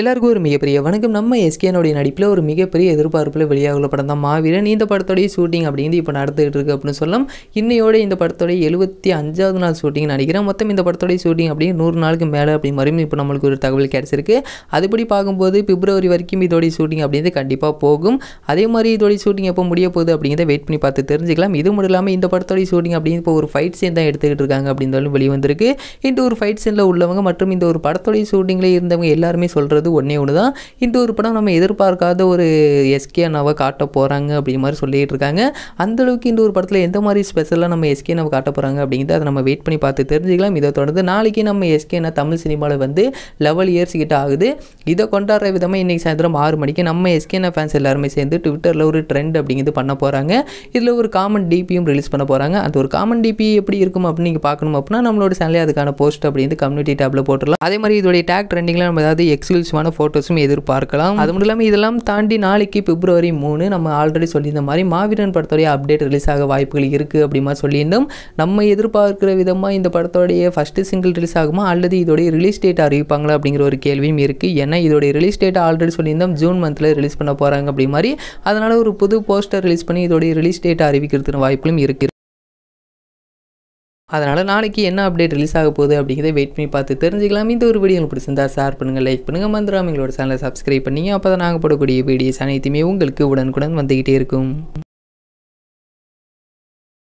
எல்லாருக்கும் ஒரு மிகப்பெரிய வணக்கம் நம்ம எஸ்கேனுடைய நடிப்பில் ஒரு மிகப்பெரிய எதிர்பார்ப்பில் வெளியாகுள்ள படம் தான் மாவீரன் இந்த படத்தோடைய ஷூட்டிங் அப்படிங்கிறது இப்போ நடந்துகிட்டு இருக்குது அப்படின்னு சொல்லலாம் இன்னையோட இந்த படத்தோடைய எழுபத்தி அஞ்சாவது நாள் ஷூட்டிங் நினைக்கிறேன் மொத்தம் இந்த படத்தோடைய ஷூட்டிங் அப்படின்னு நூறு நாளுக்கு மேலே அப்படி மறுபடியும் இப்போ நம்மளுக்கு ஒரு தகவல் கிடச்சிருக்கு அதுபடி பார்க்கும்போது பிப்ரவரி வரைக்கும் இதோடைய ஷூட்டிங் அப்படிங்கிறது கண்டிப்பாக போகும் அதே மாதிரி இதோடைய ஷூட்டிங் எப்போ முடிய போகுது அப்படிங்கிறத வெயிட் பண்ணி பார்த்து தெரிஞ்சுக்கலாம் இது மட்டும் இல்லாமல் இந்த படத்தோடைய ஷூட்டிங் அப்படின்னு இப்போ ஒரு ஃபைட் சீன் தான் எடுத்துக்கிட்டு இருக்காங்க அப்படின்னு வெளிவந்திருக்கு இந்த ஒரு ஃபைட் சீனில் உள்ளவங்க மற்றும் இந்த ஒரு படத்தோடைய ஷூட்டிங்கில் இருந்தவங்க எல்லாருமே சொல்கிறது ஒன்றே ஒன்று தான் இந்த ஒரு படம் நம்ம எதிர்பார்க்காத ஒரு எஸ்கே அண்ணாவை காட்ட போகிறாங்க அப்படிங்கிற மாதிரி சொல்லிகிட்டு இருக்காங்க அந்தளவுக்கு இந்த ஒரு படத்தில் எந்த மாதிரி ஸ்பெஷலாக நம்ம எஸ்கே அண்ணாவை காட்ட போகிறாங்க அப்படிங்கிறத அதை நம்ம வெயிட் பண்ணி பார்த்து தெரிஞ்சுக்கலாம் இதை தொடர்ந்து நாளைக்கு நம்ம எஸ்கே அண்ணா தமிழ் சினிமாவில் வந்து லெவல் இயர்ஸ் கிட்ட ஆகுது இதை கொண்டாடுற விதமாக இன்றைக்கி சாயந்தரம் ஆறு மணிக்கு நம்ம எஸ்கே அண்ணா ஃபேன்ஸ் எல்லாருமே சேர்ந்து ட்விட்டரில் ஒரு ட்ரெண்ட் அப்படிங்கிறது பண்ண போகிறாங்க இதில் ஒரு காமன் டிபியும் ரிலீஸ் பண்ண போகிறாங்க அந்த ஒரு காமன் டிபி எப்படி இருக்கும் அப்படின்னு நீங்கள் பார்க்கணும் அப்படின்னா நம்மளோட சேனலே அதுக்கான போஸ்ட் அப்படிங்கிறது கம்யூனிட்டி டேப்பில் போட்டுடலாம் அதே மாதிரி இதோடைய டேக் ட்ரெண்டிங்கில் நம்ம ஏதாவது எக்ஸ்கியூஸ் அதிகமான ஃபோட்டோஸும் எதிர்பார்க்கலாம் அது மட்டும் இல்லாமல் இதெல்லாம் தாண்டி நாளைக்கு பிப்ரவரி மூணு நம்ம ஆல்ரெடி சொல்லியிருந்த மாதிரி மாவீரன் படத்தோடைய அப்டேட் ரிலீஸ் ஆக வாய்ப்புகள் இருக்குது அப்படிமா சொல்லியிருந்தோம் நம்ம எதிர்பார்க்கிற விதமாக இந்த படத்தோடைய ஃபஸ்ட்டு சிங்கிள் ரிலீஸ் ஆகுமா அல்லது இதோடைய ரிலீஸ் டேட் அறிவிப்பாங்களா அப்படிங்கிற ஒரு கேள்வியும் இருக்குது ஏன்னா இதோடைய ரிலீஸ் டேட் ஆல்ரெடி சொல்லியிருந்தோம் ஜூன் மந்தில் ரிலீஸ் பண்ண போகிறாங்க அப்படி மாதிரி அதனால் ஒரு புது போஸ்டர் ரிலீஸ் பண்ணி இதோடைய ரிலீஸ் டேட் அறிவிக்கிறதுக்கு வாய்ப்புகளும் இருக்குது அதனால் நாளைக்கு என்ன அப்டேட் ரிலீஸ் ஆக போகுது அப்படிங்கிறத வெயிட் பண்ணி பார்த்து தெரிஞ்சுக்கலாம் இந்த ஒரு வீடியோ உங்களுக்கு பிடிச்சிருந்தா ஷேர் பண்ணுங்கள் லைக் பண்ணுங்கள் மந்திராமங்களோட சேனலை சப்ஸ்கிரைப் பண்ணிங்க அப்போ தான் நாங்கள் போடக்கூடிய வீடியோஸ் அனைத்துமே உங்களுக்கு உடனுக்குடன் வந்துக்கிட்டே இருக்கும்